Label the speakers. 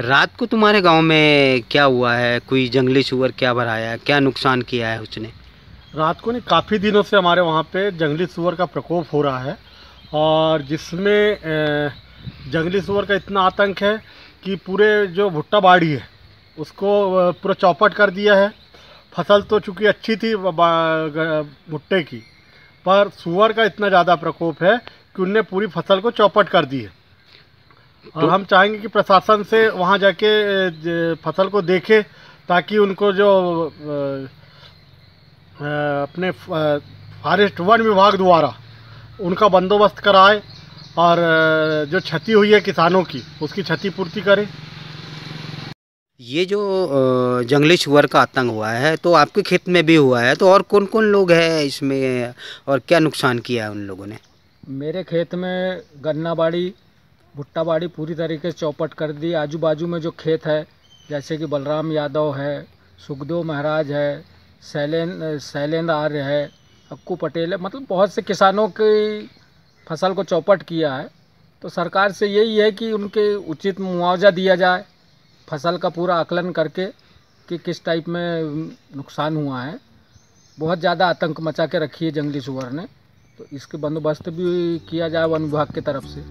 Speaker 1: रात को तुम्हारे गांव में क्या हुआ है कोई जंगली सुअर क्या भराया है क्या नुकसान किया है उसने
Speaker 2: रात को नहीं काफ़ी दिनों से हमारे वहाँ पे जंगली सुअर का प्रकोप हो रहा है और जिसमें जंगली सुअर का इतना आतंक है कि पूरे जो भुट्टा बाड़ी है उसको पूरा चौपट कर दिया है फसल तो चूँकि अच्छी थी भुट्टे की पर सुअर का इतना ज़्यादा प्रकोप है कि उनने पूरी फसल को चौपट कर दी है तो हम चाहेंगे कि प्रशासन से वहाँ जाके फसल को देखे ताकि उनको जो अपने फॉरेस्ट वन विभाग द्वारा उनका बंदोबस्त कराए और जो क्षति हुई है किसानों की उसकी क्षतिपूर्ति करें
Speaker 1: ये जो जंगली शुअर का आतंक हुआ है तो आपके खेत में भी हुआ है तो और कौन कौन लोग हैं इसमें और क्या नुकसान किया है उन लोगों ने
Speaker 3: मेरे खेत में गन्ना बाड़ी भुट्टा बाड़ी पूरी तरीके से चौपट कर दी आजू बाजू में जो खेत है जैसे कि बलराम यादव है सुखदेव महाराज है सैलें सैलेंद्र आर्य है अक्कू पटेल है मतलब बहुत से किसानों की फसल को चौपट किया है तो सरकार से यही है कि उनके उचित मुआवजा दिया जाए फसल का पूरा आकलन करके कि किस टाइप में नुकसान हुआ है बहुत ज़्यादा आतंक मचा के रखी है जंगली सुअर ने तो इसके बंदोबस्त भी किया जाए वन विभाग की तरफ से